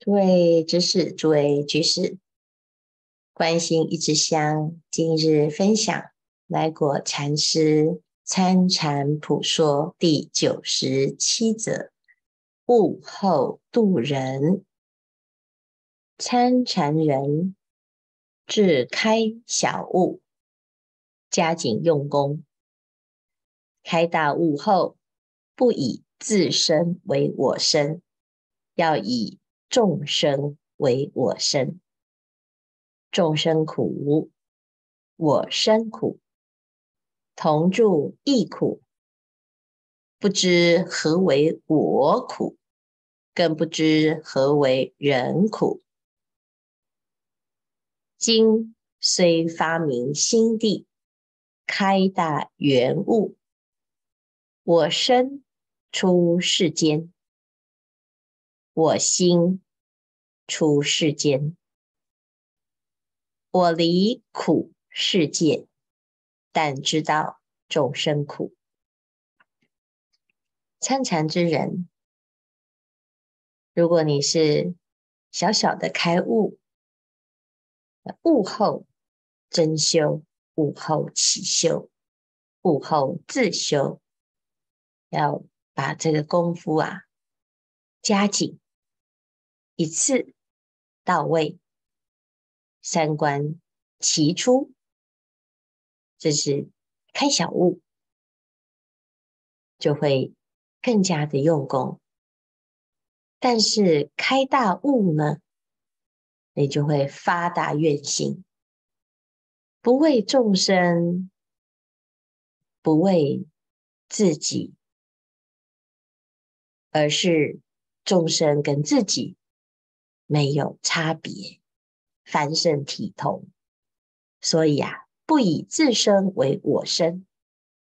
诸位知士，诸位居士，关心一枝香，今日分享，来果禅师参禅普说第九十七则：悟后度人，参禅人至开小悟，加紧用功，开大悟后，不以自身为我身，要以。众生为我身，众生苦，我身苦，同住亦苦。不知何为我苦，更不知何为人苦。今虽发明心地，开大圆悟，我身出世间，我心。出世间，我离苦世界，但知道众生苦。参禅之人，如果你是小小的开悟，悟后真修，悟后起修，悟后自修，要把这个功夫啊加紧，一次。到位，三观齐出，这是开小悟，就会更加的用功。但是开大悟呢，你就会发大愿心，不为众生，不为自己，而是众生跟自己。没有差别，凡圣体同，所以啊，不以自身为我身，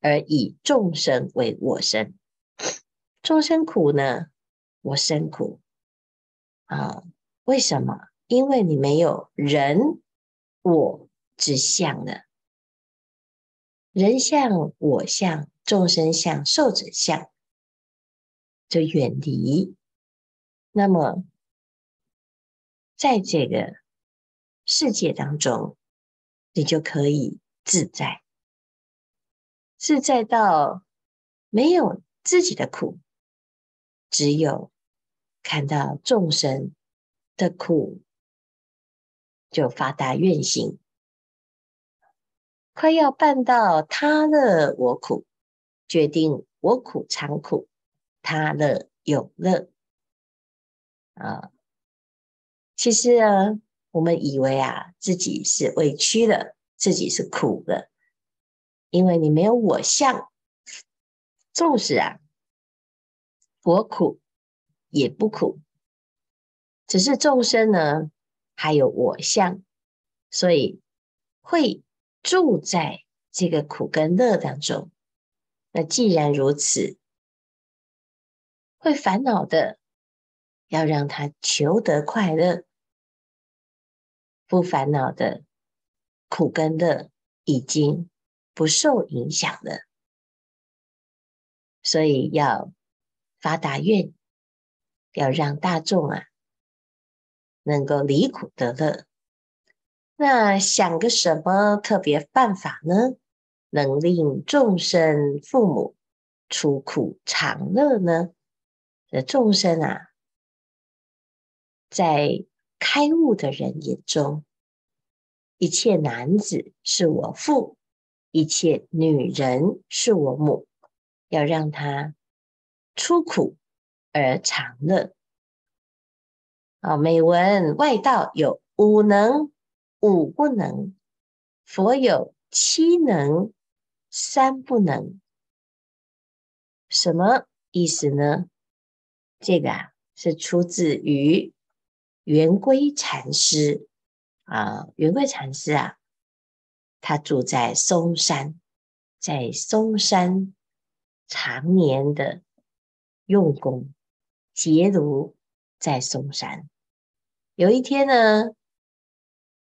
而以众生为我身。众生苦呢，我身苦啊？为什么？因为你没有人我之相呢？人相、我相、众生相、受者相，就远离。那么。在这个世界当中，你就可以自在，自在到没有自己的苦，只有看到众生的苦，就发大愿心，快要办到他乐我苦，决定我苦常苦，他乐有乐，啊。其实啊，我们以为啊，自己是委屈的，自己是苦的，因为你没有我相，纵使啊，我苦也不苦，只是众生呢，还有我相，所以会住在这个苦跟乐当中。那既然如此，会烦恼的。要让他求得快乐、不烦恼的苦跟乐已经不受影响了，所以要发大愿，要让大众啊能够离苦得乐。那想个什么特别办法呢？能令众生父母出苦长乐呢？的众生啊。在开悟的人眼中，一切男子是我父，一切女人是我母，要让他出苦而长乐。啊，美文外道有五能五不能，佛有七能三不能。什么意思呢？这个啊，是出自于。圆规禅师啊，圆规禅师啊，他住在嵩山，在嵩山常年的用功结庐在嵩山。有一天呢，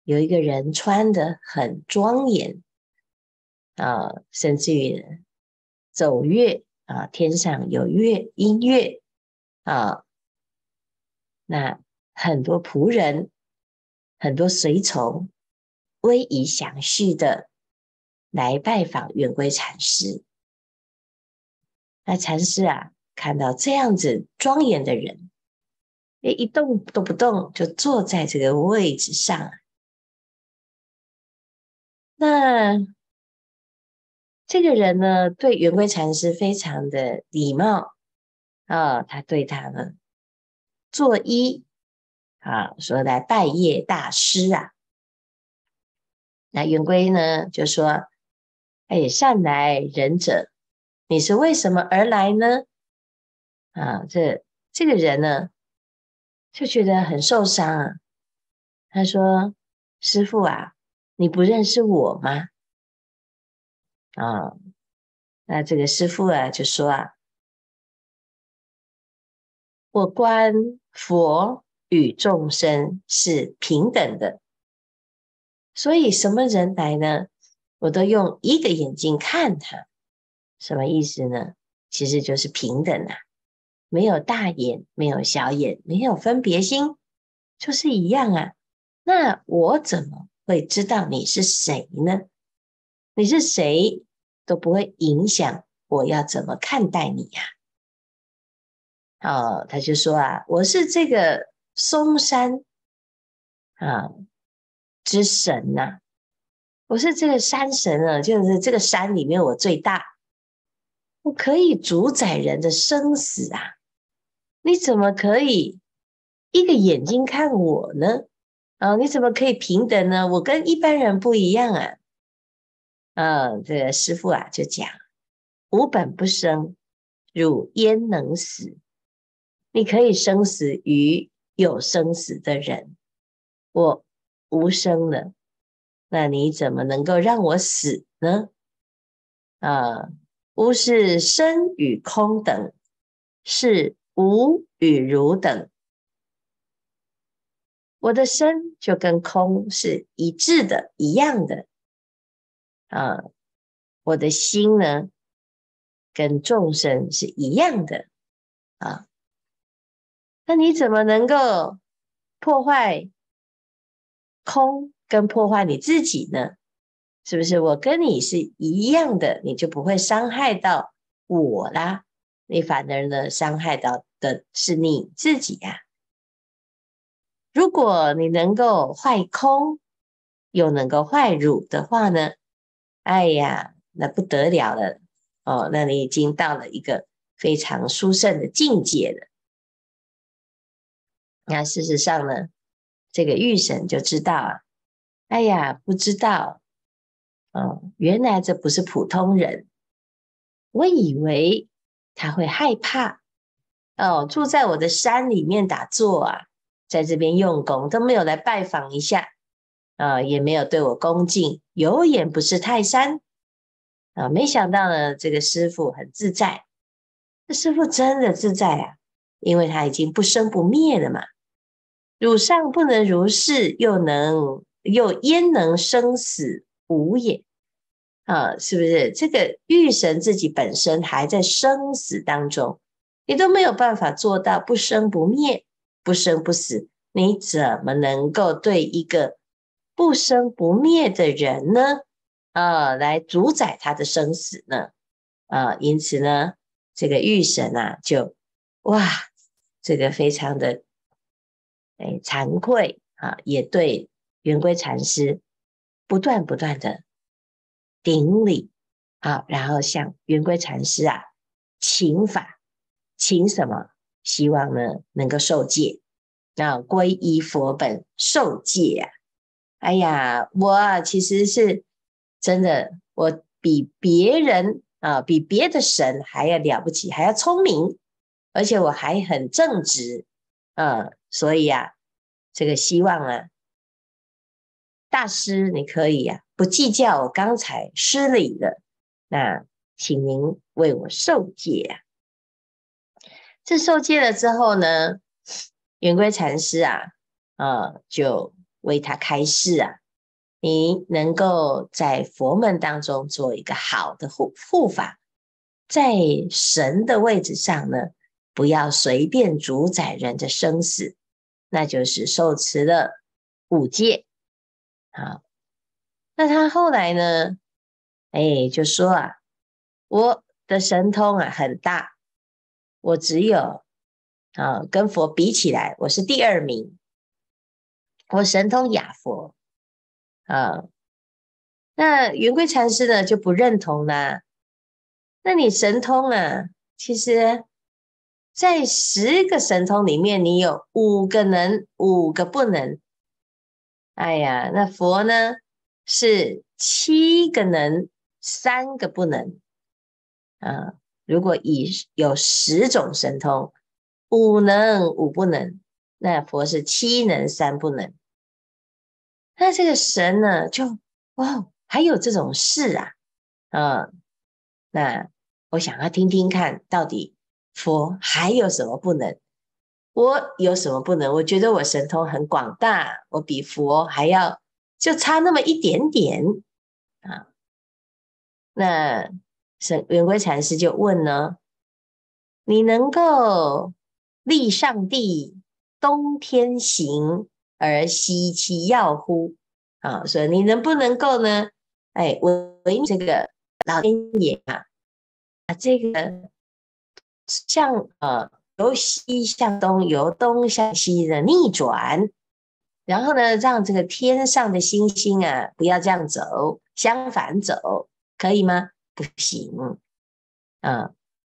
有一个人穿的很庄严啊，甚至于走月啊，天上有月音乐啊，那。很多仆人、很多随从，威仪详细的来拜访圆规禅师。那禅师啊，看到这样子庄严的人，一动都不动就坐在这个位置上。那这个人呢，对圆规禅师非常的礼貌啊，他对他呢作揖。啊，说来拜业大师啊，那云归呢就说：“哎，善来仁者，你是为什么而来呢？”啊，这这个人呢就觉得很受伤啊。他说：“师傅啊，你不认识我吗？”啊，那这个师傅啊就说啊：“我观佛。”与众生是平等的，所以什么人来呢？我都用一个眼睛看他，什么意思呢？其实就是平等啊，没有大眼，没有小眼，没有分别心，就是一样啊。那我怎么会知道你是谁呢？你是谁都不会影响我要怎么看待你呀？哦，他就说啊，我是这个。嵩山啊之神呐，我是这个山神啊，就是这个山里面我最大，我可以主宰人的生死啊！你怎么可以一个眼睛看我呢？啊，你怎么可以平等呢？我跟一般人不一样啊！啊，这个师傅啊就讲：无本不生，汝焉能死？你可以生死于。有生死的人，我无生了，那你怎么能够让我死呢？啊，无是生与空等，是无与如等。我的生就跟空是一致的，一样的。啊，我的心呢，跟众生是一样的。啊。那你怎么能够破坏空，跟破坏你自己呢？是不是？我跟你是一样的，你就不会伤害到我啦。你反而呢，伤害到的是你自己呀。如果你能够坏空，又能够坏汝的话呢？哎呀，那不得了了哦！那你已经到了一个非常殊胜的境界了。那事实上呢，这个玉神就知道，啊，哎呀，不知道，哦，原来这不是普通人，我以为他会害怕，哦，住在我的山里面打坐啊，在这边用功都没有来拜访一下，啊，也没有对我恭敬，有眼不识泰山，啊，没想到呢，这个师傅很自在，这师傅真的自在啊，因为他已经不生不灭了嘛。汝上不能如是，又能又焉能生死无也？啊，是不是这个玉神自己本身还在生死当中，你都没有办法做到不生不灭、不生不死，你怎么能够对一个不生不灭的人呢？啊，来主宰他的生死呢？啊，因此呢，这个玉神啊，就哇，这个非常的。哎，惭愧啊！也对圆规禅师不断不断的顶礼啊，然后向圆规禅师啊请法，请什么？希望呢能够受戒，那皈依佛本受戒啊！哎呀，我其实是真的，我比别人啊，比别的神还要了不起，还要聪明，而且我还很正直。嗯，所以啊，这个希望啊，大师你可以呀，不计较我刚才失礼了，那请您为我受戒啊。这受戒了之后呢，圆规禅师啊，呃，就为他开示啊，你能够在佛门当中做一个好的护护法，在神的位置上呢。不要随便主宰人的生死，那就是受持了五戒啊。那他后来呢？哎，就说啊，我的神通啊很大，我只有啊跟佛比起来，我是第二名，我神通亚佛啊。那云贵禅师呢就不认同啦。那你神通啊，其实。在十个神通里面，你有五个能，五个不能。哎呀，那佛呢是七个能，三个不能。啊，如果以有十种神通，五能五不能，那佛是七能三不能。那这个神呢，就哇，还有这种事啊？嗯，那我想要听听看，到底。佛还有什么不能？我有什么不能？我觉得我神通很广大，我比佛还要，就差那么一点点啊。那神圆规禅师就问呢：“你能够立上帝东天行而西其要乎？”啊，说你能不能够呢？哎，我这个老天爷啊，啊这个。向呃，由西向东，由东向西的逆转，然后呢，让这个天上的星星啊，不要这样走，相反走，可以吗？不行。嗯，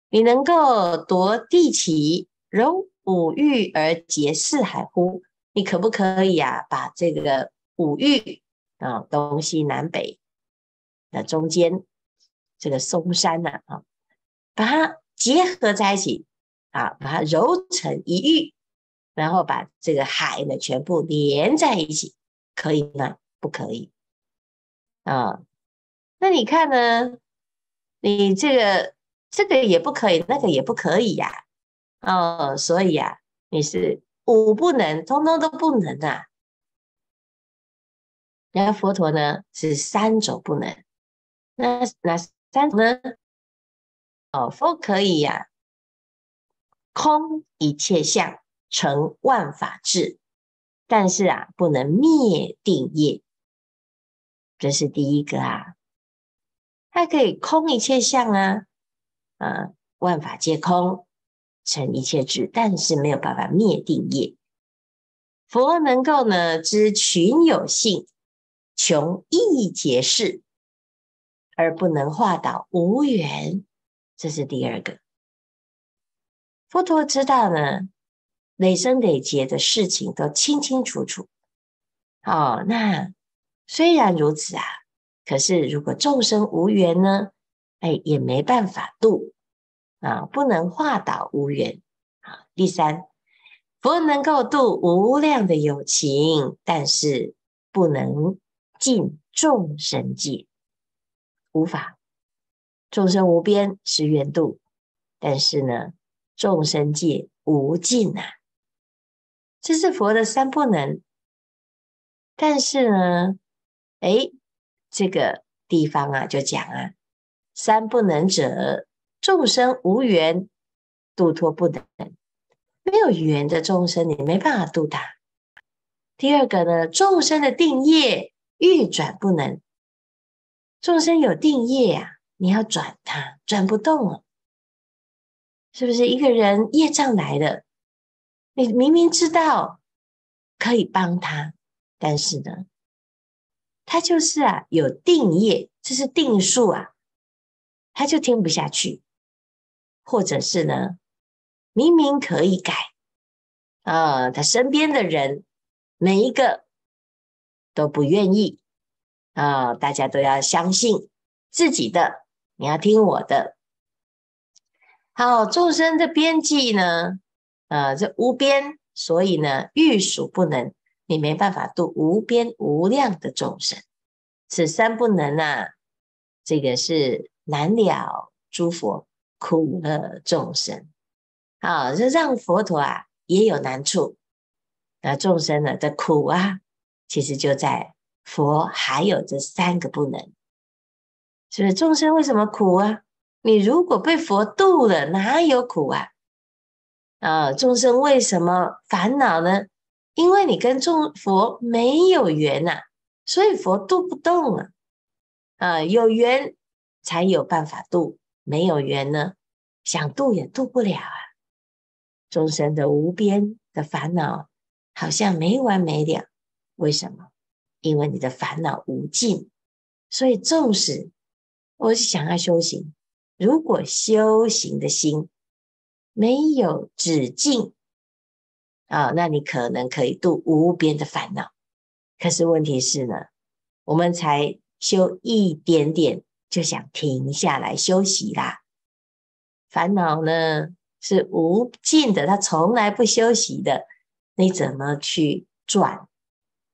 你能够夺地起，容五欲而结四海乎？你可不可以啊，把这个五欲啊，东西南北的中间这个嵩山呐啊，把它。结合在一起啊，把它揉成一玉，然后把这个海呢全部连在一起，可以吗？不可以啊。那你看呢？你这个这个也不可以，那个也不可以呀。哦，所以啊，你是五不能，通通都不能啊。然后佛陀呢是三种不能，那哪三种呢？哦，佛可以呀，空一切相，成万法智，但是啊，不能灭定业，这是第一个啊。它可以空一切相啊，啊，万法皆空，成一切智，但是没有办法灭定业。佛能够呢，知群有性，穷一劫事，而不能化导无缘。这是第二个，佛陀知道呢，累生累劫的事情都清清楚楚。哦，那虽然如此啊，可是如果众生无缘呢，哎，也没办法度啊，不能化导无缘啊。第三，佛能够度无量的有情，但是不能尽众生界，无法。众生无边是愿度，但是呢，众生界无尽啊，这是佛的三不能。但是呢，哎，这个地方啊，就讲啊，三不能者，众生无缘度脱不能，没有缘的众生，你没办法度他。第二个呢，众生的定业欲转不能，众生有定业呀。你要转他转不动了，是不是一个人业障来了？你明明知道可以帮他，但是呢，他就是啊有定业，这是定数啊，他就听不下去，或者是呢，明明可以改，啊，他身边的人每一个都不愿意啊，大家都要相信自己的。你要听我的，好，众生的边际呢？呃，这无边，所以呢，欲数不能，你没办法度无边无量的众生。此三不能啊，这个是难了诸佛苦乐众生啊，这让佛陀啊也有难处。那众生呢的苦啊，其实就在佛还有这三个不能。是众生为什么苦啊？你如果被佛度了，哪有苦啊？啊，众生为什么烦恼呢？因为你跟众佛没有缘呐，所以佛度不动啊。啊，有缘才有办法度，没有缘呢，想度也度不了啊。众生的无边的烦恼好像没完没了，为什么？因为你的烦恼无尽，所以纵使。我是想要修行，如果修行的心没有止境啊，那你可能可以度无边的烦恼。可是问题是呢，我们才修一点点就想停下来休息啦。烦恼呢是无尽的，它从来不休息的，你怎么去转？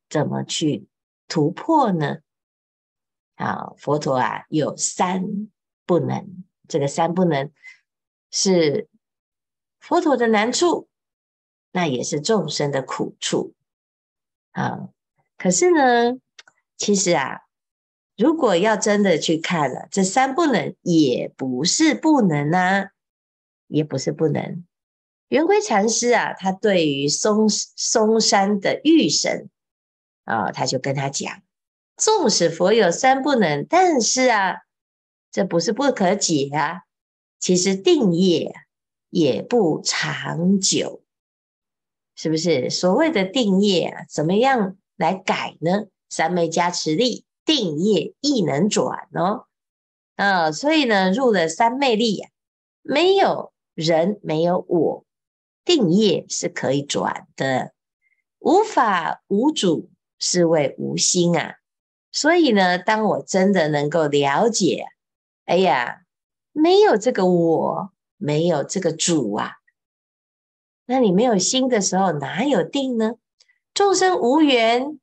怎么去突破呢？啊，佛陀啊，有三不能。这个三不能是佛陀的难处，那也是众生的苦处啊。可是呢，其实啊，如果要真的去看了，这三不能也不是不能啊，也不是不能。圆规禅师啊，他对于嵩嵩山的玉神啊，他就跟他讲。纵使佛有三不能，但是啊，这不是不可解啊。其实定业也不长久，是不是？所谓的定业啊，怎么样来改呢？三昧加持力，定业亦能转哦。啊，所以呢，入了三昧力，没有人，没有我，定业是可以转的。无法无主，是谓无心啊。所以呢，当我真的能够了解，哎呀，没有这个我，没有这个主啊，那你没有心的时候，哪有定呢？众生无缘，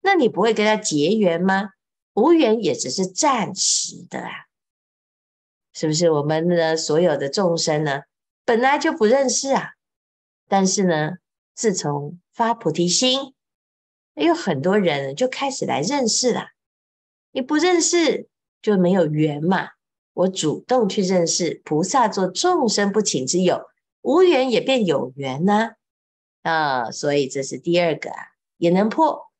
那你不会跟他结缘吗？无缘也只是暂时的啊，是不是？我们的所有的众生呢，本来就不认识啊，但是呢，自从发菩提心。有很多人就开始来认识啦。你不认识就没有缘嘛。我主动去认识菩萨，做众生不请之友，无缘也变有缘呢。啊，所以这是第二个啊，也能破。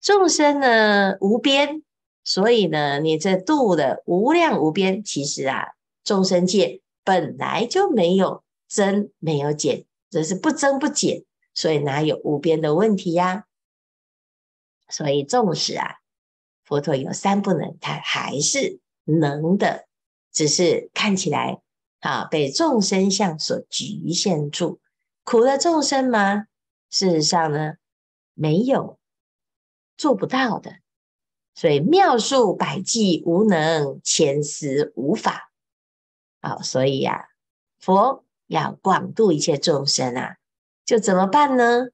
众生呢无边，所以呢你这度的无量无边，其实啊众生界本来就没有增没有减，这是不增不减，所以哪有无边的问题呀？所以纵使啊，佛陀有三不能，他还是能的，只是看起来啊被众生相所局限住，苦了众生吗？事实上呢，没有，做不到的。所以妙数百计无能，千思无法。好，所以呀，佛要广度一切众生啊，就怎么办呢？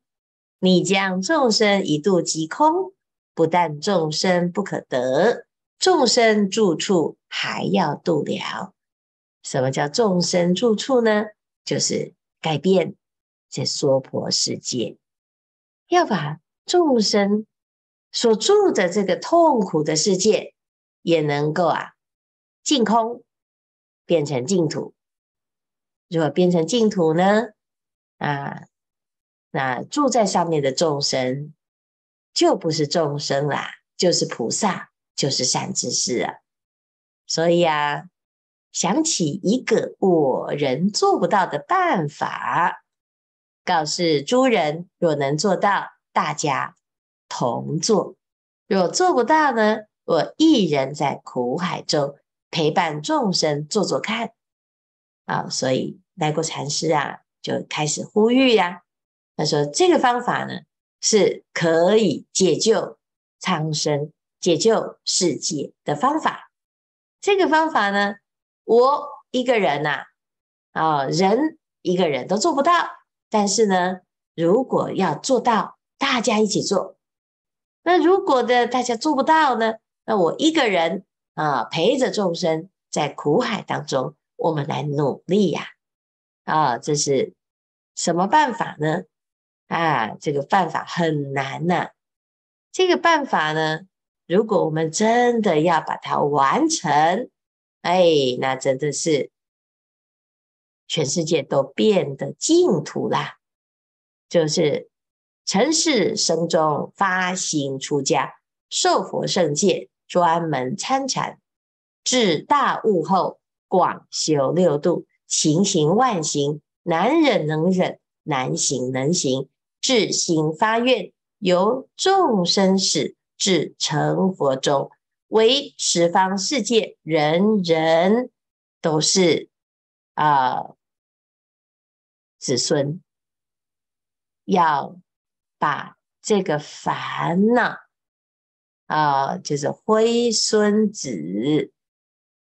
你将众生一度即空，不但众生不可得，众生住处还要度了。什么叫众生住处呢？就是改变这娑婆世界，要把众生所住的这个痛苦的世界，也能够啊净空，变成净土。如果变成净土呢？啊？那住在上面的众生，就不是众生啦，就是菩萨，就是善知识啊。所以啊，想起一个我人做不到的办法，告示诸人：若能做到，大家同做；若做不到呢，我一人在苦海中陪伴众生做做看。啊，所以来过禅师啊，就开始呼吁呀。他说：“这个方法呢，是可以解救苍生、解救世界的方法。这个方法呢，我一个人呐，啊，人一个人都做不到。但是呢，如果要做到，大家一起做。那如果的大家做不到呢，那我一个人啊，陪着众生在苦海当中，我们来努力呀！啊，这是什么办法呢？”啊，这个办法很难呐！这个办法呢，如果我们真的要把它完成，哎，那真的是全世界都变得净土啦！就是尘世生中发心出家，受佛圣戒，专门参禅，至大悟后，广修六度，勤行万行，难忍能忍，难行能行。至行发愿，由众生始至成佛中，为十方世界人人都是啊子孙，要把这个烦恼啊，就是灰孙子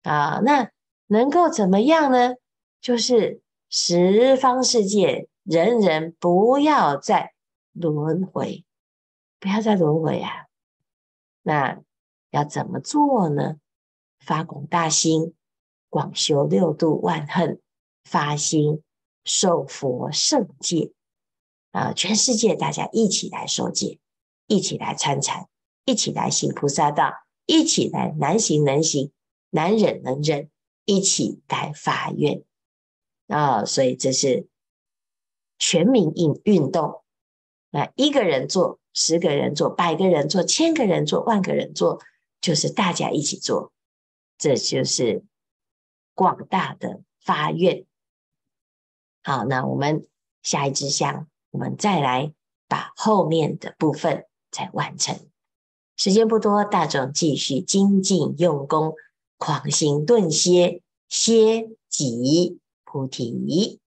啊，那能够怎么样呢？就是十方世界人人不要再。轮回，不要再轮回啊！那要怎么做呢？发广大心，广修六度万恨，发心受佛圣戒啊！全世界大家一起来受戒，一起来参禅，一起来行菩萨道，一起来难行能行，难忍能忍，一起来发愿啊！所以这是全民运运动。那一个人做，十个人做，百个人做，千个人做，万个人做，就是大家一起做，这就是广大的发愿。好，那我们下一支香，我们再来把后面的部分再完成。时间不多，大众继续精进用功，狂行顿歇，歇即菩提。